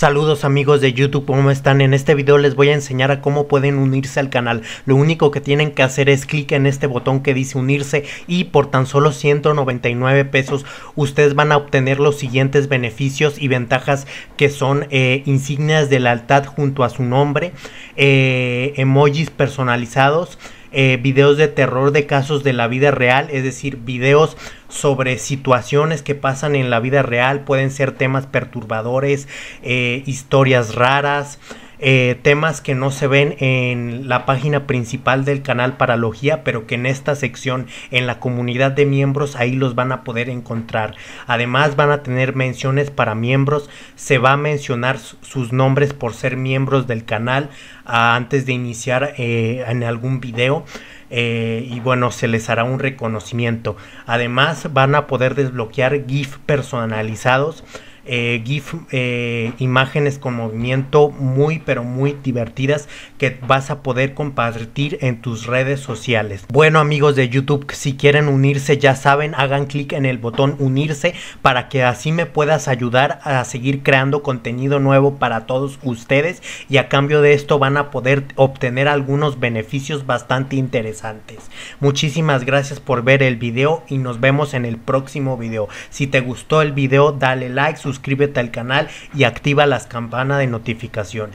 Saludos amigos de YouTube, ¿cómo están? En este video les voy a enseñar a cómo pueden unirse al canal. Lo único que tienen que hacer es clic en este botón que dice unirse y por tan solo 199 pesos ustedes van a obtener los siguientes beneficios y ventajas que son eh, insignias de lealtad junto a su nombre, eh, emojis personalizados, eh, videos de terror de casos de la vida real, es decir, videos sobre situaciones que pasan en la vida real, pueden ser temas perturbadores, eh, historias raras, eh, temas que no se ven en la página principal del canal Paralogía, pero que en esta sección, en la comunidad de miembros, ahí los van a poder encontrar. Además van a tener menciones para miembros, se va a mencionar sus nombres por ser miembros del canal ah, antes de iniciar eh, en algún video. Eh, y bueno, se les hará un reconocimiento. Además van a poder desbloquear GIF personalizados eh, GIF, eh, imágenes con movimiento muy pero muy divertidas que vas a poder compartir en tus redes sociales. Bueno amigos de YouTube, si quieren unirse ya saben, hagan clic en el botón unirse para que así me puedas ayudar a seguir creando contenido nuevo para todos ustedes y a cambio de esto van a poder obtener algunos beneficios bastante interesantes. Muchísimas gracias por ver el video y nos vemos en el próximo video. Si te gustó el video, dale like, suscríbete al canal y activa las campanas de notificaciones.